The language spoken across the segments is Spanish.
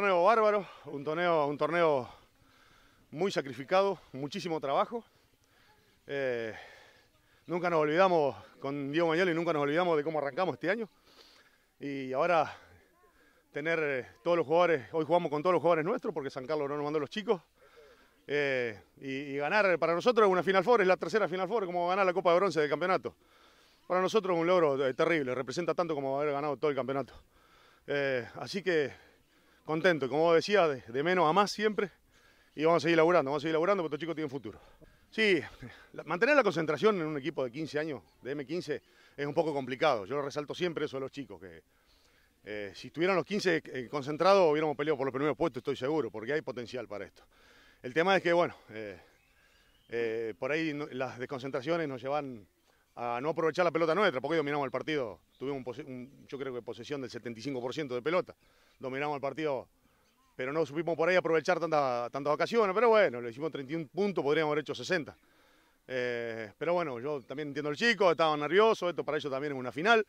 torneo bárbaro, un torneo, un torneo muy sacrificado, muchísimo trabajo. Eh, nunca nos olvidamos con Diego Mañolo nunca nos olvidamos de cómo arrancamos este año. Y ahora tener eh, todos los jugadores, hoy jugamos con todos los jugadores nuestros porque San Carlos no nos mandó los chicos. Eh, y, ganar para nosotros una Final Four, es la tercera Final Four, como ganar la Copa de Bronce del campeonato. Para nosotros es un logro terrible, representa tanto como haber ganado todo el campeonato. así que contento, como decía, de, menos a más siempre. Y vamos a seguir laburando, vamos a seguir laburando porque estos chicos tienen futuro. Sí, mantener la concentración en un equipo de 15 años, de M15, es un poco complicado. Yo lo resalto siempre eso de los chicos, que eh, si estuvieran los 15 eh, concentrados hubiéramos peleado por los primeros puestos, estoy seguro, porque hay potencial para esto. El tema es que, bueno, eh, por ahí las desconcentraciones nos llevan a no aprovechar la pelota nuestra, porque dominamos el partido. Tuvimos, yo creo que posesión del 75% de pelota. Dominamos el partido, pero no supimos por ahí aprovechar tantas ocasiones. Pero bueno, le hicimos 31 puntos, podríamos haber hecho 60. Eh, pero bueno, yo también entiendo al chico, estaba nervioso, esto para ellos también es una final.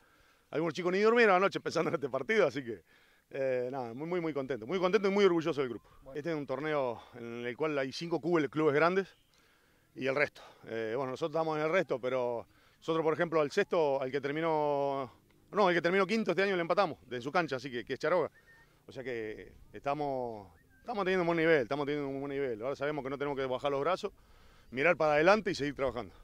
Algunos chicos ni durmieron anoche pensando en este partido, así que eh, nada, muy, muy, muy contento. Muy contento y muy orgulloso del grupo. Este es un torneo en el cual hay cinco clubes grandes y el resto. Eh, bueno, nosotros estamos en el resto, pero nosotros, por ejemplo, al sexto, al que terminó, no, el que terminó quinto este año le empatamos, de su cancha, así que, que es Charoga. O sea que estamos, estamos teniendo un buen nivel, estamos teniendo un buen nivel. Ahora sabemos que no tenemos que bajar los brazos, mirar para adelante y seguir trabajando.